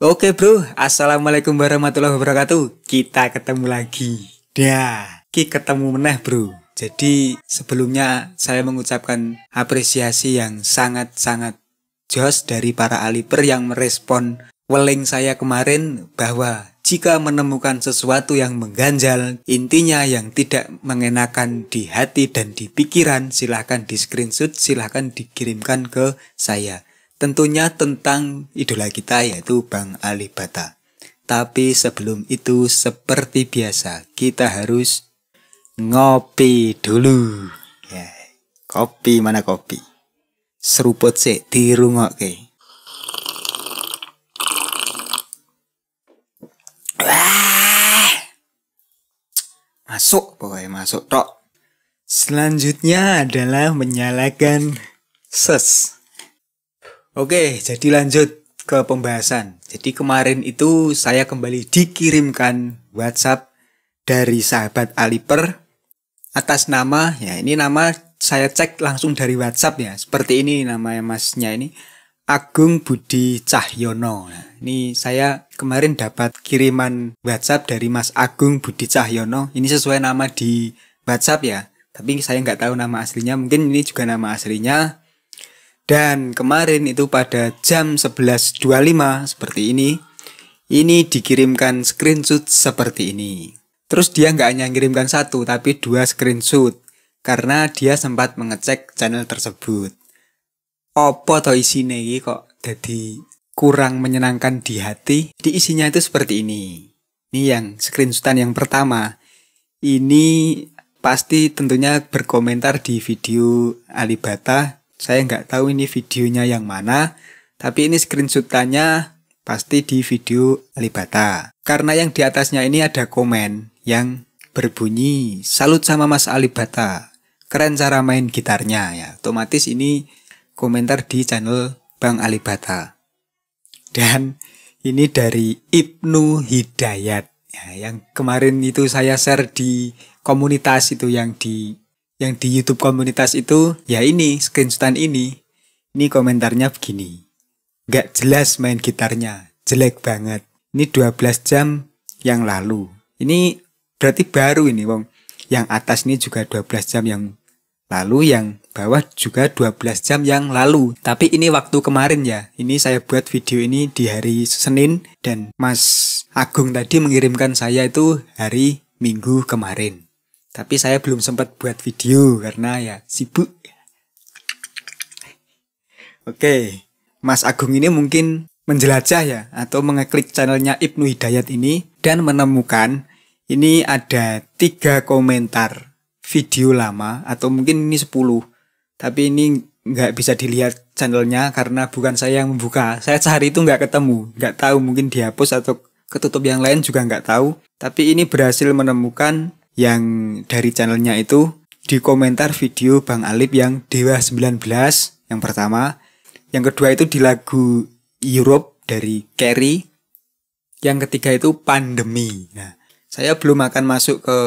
Oke bro, assalamualaikum warahmatullahi wabarakatuh. Kita ketemu lagi. Ya, ki ketemu meneh bro. Jadi sebelumnya saya mengucapkan apresiasi yang sangat-sangat jos dari para aliper yang merespon weling saya kemarin bahwa jika menemukan sesuatu yang mengganjal, intinya yang tidak mengenakan di hati dan di pikiran, silahkan di screenshot, silahkan dikirimkan ke saya. Tentunya tentang idola kita yaitu Bang Ali Bata. Tapi sebelum itu seperti biasa kita harus ngopi dulu. Ya, kopi mana kopi? Seruput sih di dirungokke. masuk pokoknya masuk tok selanjutnya adalah menyalakan ses Oke, jadi lanjut ke pembahasan. Jadi kemarin itu saya kembali dikirimkan WhatsApp dari sahabat Aliper atas nama ya ini nama saya cek langsung dari WhatsApp ya. Seperti ini namanya masnya ini Agung Budi Cahyono. Nah, ini saya kemarin dapat kiriman WhatsApp dari Mas Agung Budi Cahyono. Ini sesuai nama di WhatsApp ya. Tapi saya nggak tahu nama aslinya. Mungkin ini juga nama aslinya dan kemarin itu pada jam 11.25 seperti ini, ini dikirimkan screenshot seperti ini. Terus dia nggak hanya ngirimkan satu, tapi dua screenshot. Karena dia sempat mengecek channel tersebut. Oppo atau isine ini kok jadi kurang menyenangkan di hati? Di isinya itu seperti ini. Ini yang screenshotan yang pertama. Ini pasti tentunya berkomentar di video Alibata saya nggak tahu ini videonya yang mana, tapi ini screenshotannya pasti di video Alibata. Karena yang di atasnya ini ada komen yang berbunyi, salut sama Mas Alibata, keren cara main gitarnya ya. Otomatis ini komentar di channel Bang Alibata. Dan ini dari Ibnu Hidayat ya, yang kemarin itu saya share di komunitas itu yang di yang di YouTube komunitas itu ya ini screenshotan ini. Ini komentarnya begini. Gak jelas main gitarnya, jelek banget. Ini 12 jam yang lalu. Ini berarti baru ini, Wong. Yang atas ini juga 12 jam yang lalu, yang bawah juga 12 jam yang lalu. Tapi ini waktu kemarin ya. Ini saya buat video ini di hari Senin dan Mas Agung tadi mengirimkan saya itu hari Minggu kemarin. Tapi saya belum sempat buat video karena ya sibuk. Oke, Mas Agung ini mungkin menjelajah ya atau mengeklik channelnya Ibnu Hidayat ini dan menemukan ini ada tiga komentar video lama atau mungkin ini 10 tapi ini nggak bisa dilihat channelnya karena bukan saya yang membuka saya sehari itu nggak ketemu nggak tahu mungkin dihapus atau ketutup yang lain juga nggak tahu tapi ini berhasil menemukan yang dari channelnya itu di komentar video Bang Alip yang Dewa 19 yang pertama. Yang kedua itu di lagu Europe dari Kerry. Yang ketiga itu pandemi. Nah, saya belum akan masuk ke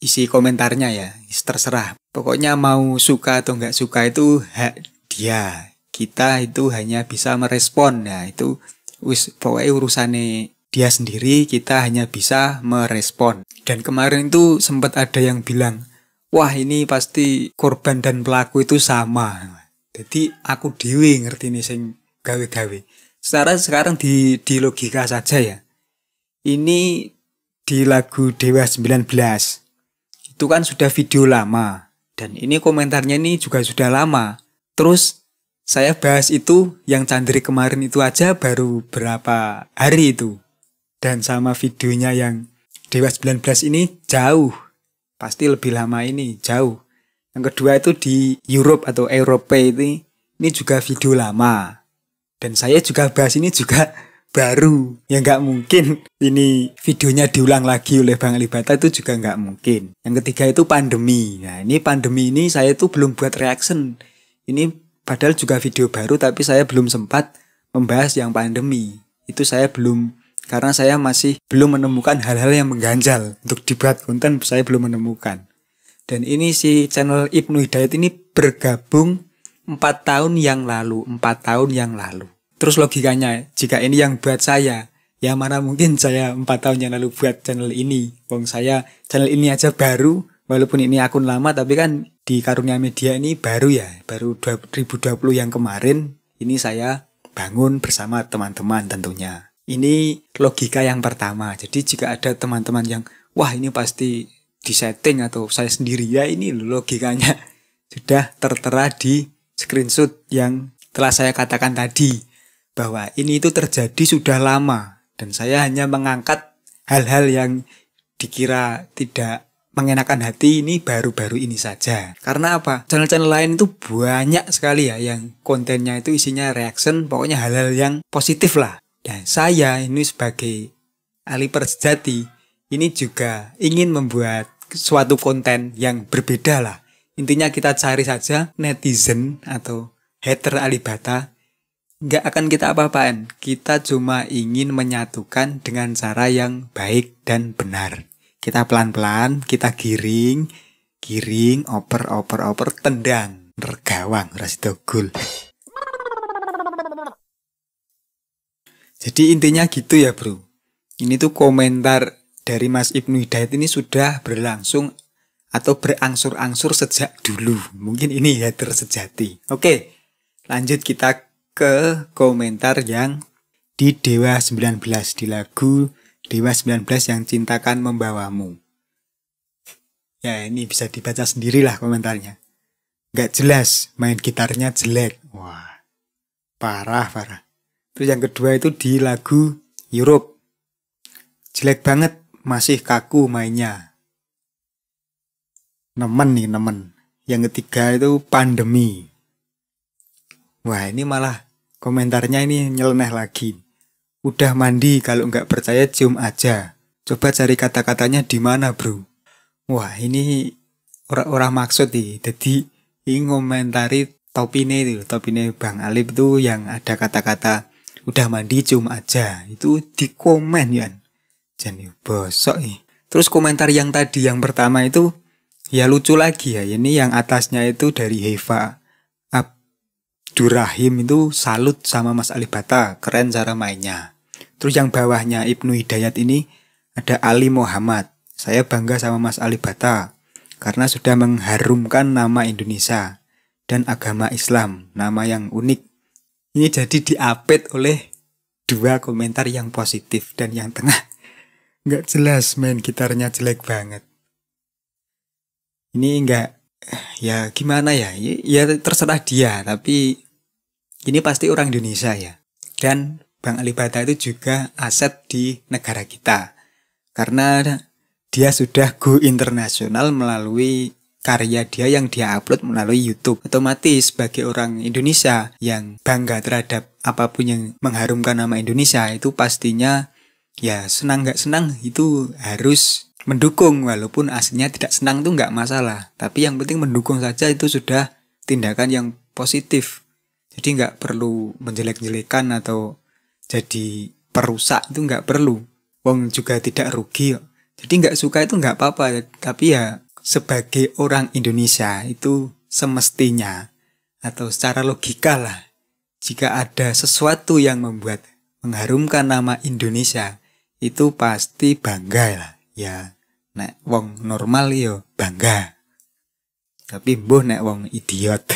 isi komentarnya ya, terserah. Pokoknya mau suka atau nggak suka itu hak dia. Kita itu hanya bisa merespon. Nah, itu wis pokoknya urusannya dia sendiri kita hanya bisa merespon. Dan kemarin itu sempat ada yang bilang, wah ini pasti korban dan pelaku itu sama. Jadi aku dewi ngerti nih sing gawe-gawe. Secara sekarang di, di logika saja ya. Ini di lagu Dewa 19 itu kan sudah video lama dan ini komentarnya ini juga sudah lama. Terus saya bahas itu yang candri kemarin itu aja baru berapa hari itu dan sama videonya yang Dewa 19 ini jauh. Pasti lebih lama ini, jauh. Yang kedua itu di Europe atau Eropa ini, ini juga video lama. Dan saya juga bahas ini juga baru. Ya nggak mungkin ini videonya diulang lagi oleh Bang Alibata itu juga nggak mungkin. Yang ketiga itu pandemi. Nah ini pandemi ini saya tuh belum buat reaction. Ini padahal juga video baru tapi saya belum sempat membahas yang pandemi. Itu saya belum karena saya masih belum menemukan hal-hal yang mengganjal untuk dibuat konten saya belum menemukan dan ini si channel Ibnu Hidayat ini bergabung 4 tahun yang lalu 4 tahun yang lalu terus logikanya jika ini yang buat saya ya mana mungkin saya 4 tahun yang lalu buat channel ini wong saya channel ini aja baru walaupun ini akun lama tapi kan di Karunia Media ini baru ya baru 2020 yang kemarin ini saya bangun bersama teman-teman tentunya ini logika yang pertama. Jadi jika ada teman-teman yang wah ini pasti disetting atau saya sendiri ya ini logikanya sudah tertera di screenshot yang telah saya katakan tadi bahwa ini itu terjadi sudah lama dan saya hanya mengangkat hal-hal yang dikira tidak mengenakan hati ini baru-baru ini saja. Karena apa? Channel-channel lain itu banyak sekali ya yang kontennya itu isinya reaction, pokoknya hal-hal yang positif lah. Dan saya ini sebagai ahli persejati ini juga ingin membuat suatu konten yang berbeda lah. Intinya kita cari saja netizen atau hater Alibata. Nggak akan kita apa-apaan. Kita cuma ingin menyatukan dengan cara yang baik dan benar. Kita pelan-pelan, kita giring, giring, oper, oper, oper, tendang, nergawang, rasidogul. Jadi intinya gitu ya bro. Ini tuh komentar dari Mas Ibnu Hidayat ini sudah berlangsung atau berangsur-angsur sejak dulu. Mungkin ini ya tersejati. Oke, lanjut kita ke komentar yang di Dewa 19 di lagu Dewa 19 yang cintakan membawamu. Ya ini bisa dibaca sendirilah komentarnya. Gak jelas, main gitarnya jelek. Wah, parah-parah. Terus yang kedua itu di lagu Europe. Jelek banget, masih kaku mainnya. Nemen nih, nemen. Yang ketiga itu pandemi. Wah, ini malah komentarnya ini nyeleneh lagi. Udah mandi, kalau nggak percaya cium aja. Coba cari kata-katanya di mana, bro. Wah, ini orang-orang maksud nih. Jadi, ini komentari topine itu, topine Bang Alip tuh yang ada kata-kata udah mandi cium aja itu di komen ya jadi bosok nih terus komentar yang tadi yang pertama itu ya lucu lagi ya ini yang atasnya itu dari Heva Abdurrahim itu salut sama Mas Alibata keren cara mainnya terus yang bawahnya Ibnu Hidayat ini ada Ali Muhammad saya bangga sama Mas Alibata karena sudah mengharumkan nama Indonesia dan agama Islam, nama yang unik ini jadi diapit oleh dua komentar yang positif dan yang tengah nggak jelas main gitarnya jelek banget. Ini nggak ya gimana ya ya terserah dia tapi ini pasti orang Indonesia ya dan Bang Alibata itu juga aset di negara kita karena dia sudah go internasional melalui karya dia yang dia upload melalui YouTube. Otomatis bagi orang Indonesia yang bangga terhadap apapun yang mengharumkan nama Indonesia itu pastinya ya senang gak senang itu harus mendukung walaupun aslinya tidak senang tuh nggak masalah. Tapi yang penting mendukung saja itu sudah tindakan yang positif. Jadi nggak perlu menjelek-jelekan atau jadi perusak itu nggak perlu. Wong juga tidak rugi. Jadi nggak suka itu nggak apa-apa. Tapi ya sebagai orang Indonesia itu semestinya atau secara logika lah jika ada sesuatu yang membuat mengharumkan nama Indonesia itu pasti bangga lah ya nek wong normal yo bangga tapi mbuh nek wong idiot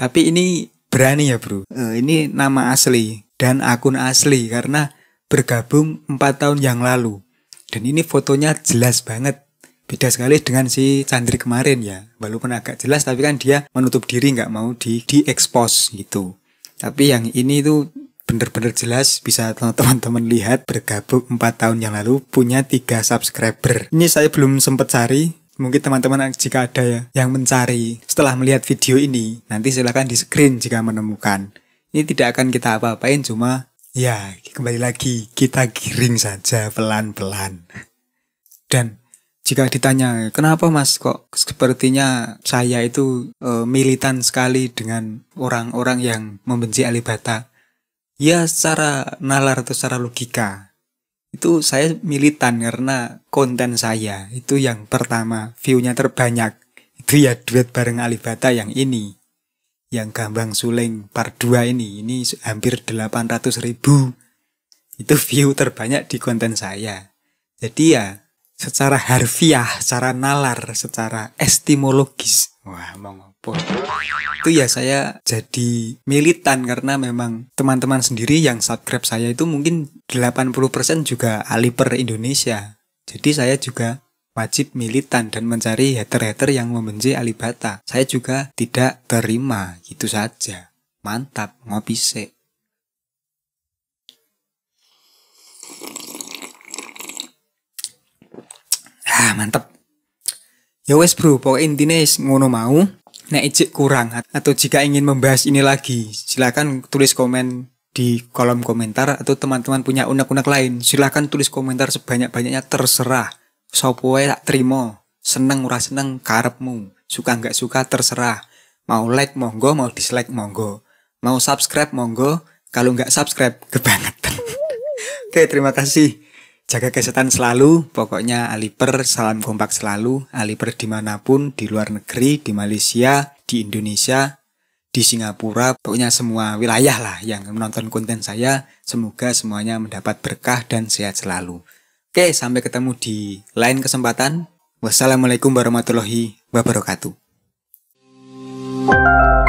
tapi ini berani ya bro eh, ini nama asli dan akun asli karena bergabung 4 tahun yang lalu. Dan ini fotonya jelas banget. Beda sekali dengan si Chandri kemarin ya. Walaupun agak jelas tapi kan dia menutup diri nggak mau di expose gitu. Tapi yang ini tuh bener-bener jelas bisa teman-teman lihat bergabung 4 tahun yang lalu punya 3 subscriber. Ini saya belum sempat cari, mungkin teman-teman jika ada ya yang mencari setelah melihat video ini nanti silahkan di screen jika menemukan ini tidak akan kita apa-apain cuma Ya, kembali lagi kita giring saja pelan-pelan. Dan jika ditanya, kenapa Mas kok sepertinya saya itu e, militan sekali dengan orang-orang yang membenci Alibata? Ya, secara nalar atau secara logika itu saya militan karena konten saya itu yang pertama, view-nya terbanyak. Itu ya duet bareng Alibata yang ini yang Gambang Suling part 2 ini ini hampir 800 ribu itu view terbanyak di konten saya jadi ya secara harfiah, secara nalar, secara estimologis wah mau ngopo itu ya saya jadi militan karena memang teman-teman sendiri yang subscribe saya itu mungkin 80% juga aliper Indonesia jadi saya juga wajib militan dan mencari hater-hater yang membenci Alibata. Saya juga tidak terima, gitu saja. Mantap, ngopi se. Ah, mantap. Ya wes bro, pokoknya intinya ngono mau. Nek ijik kurang atau jika ingin membahas ini lagi, silakan tulis komen di kolom komentar atau teman-teman punya unek-unek lain, silakan tulis komentar sebanyak-banyaknya terserah. Sopo wae tak trimo, seneng ora seneng karepmu, suka nggak suka terserah. Mau like monggo, mau dislike monggo. Mau subscribe monggo, kalau nggak subscribe kebangetan. Oke, terima kasih. Jaga kesehatan selalu, pokoknya Aliper salam kompak selalu, Aliper dimanapun, di luar negeri, di Malaysia, di Indonesia, di Singapura, pokoknya semua wilayah lah yang menonton konten saya, semoga semuanya mendapat berkah dan sehat selalu. Oke, sampai ketemu di lain kesempatan. Wassalamualaikum warahmatullahi wabarakatuh.